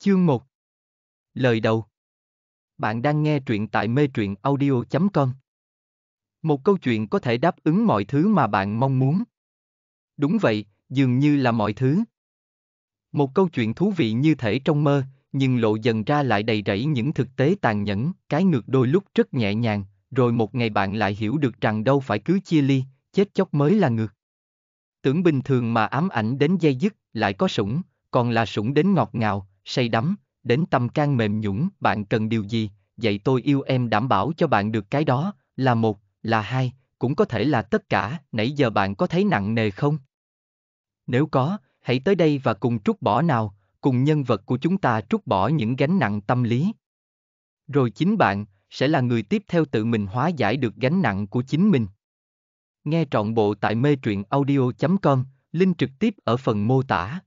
Chương 1 Lời đầu Bạn đang nghe truyện tại mê truyện audio.com Một câu chuyện có thể đáp ứng mọi thứ mà bạn mong muốn. Đúng vậy, dường như là mọi thứ. Một câu chuyện thú vị như thể trong mơ, nhưng lộ dần ra lại đầy rẫy những thực tế tàn nhẫn, cái ngược đôi lúc rất nhẹ nhàng, rồi một ngày bạn lại hiểu được rằng đâu phải cứ chia ly, chết chóc mới là ngược. Tưởng bình thường mà ám ảnh đến dây dứt, lại có sủng, còn là sủng đến ngọt ngào, say đắm, đến tâm can mềm nhũng, bạn cần điều gì, vậy tôi yêu em đảm bảo cho bạn được cái đó, là một, là hai, cũng có thể là tất cả, nãy giờ bạn có thấy nặng nề không? Nếu có, hãy tới đây và cùng trút bỏ nào, cùng nhân vật của chúng ta trút bỏ những gánh nặng tâm lý. Rồi chính bạn sẽ là người tiếp theo tự mình hóa giải được gánh nặng của chính mình. Nghe trọn bộ tại mê truyện audio.com, link trực tiếp ở phần mô tả.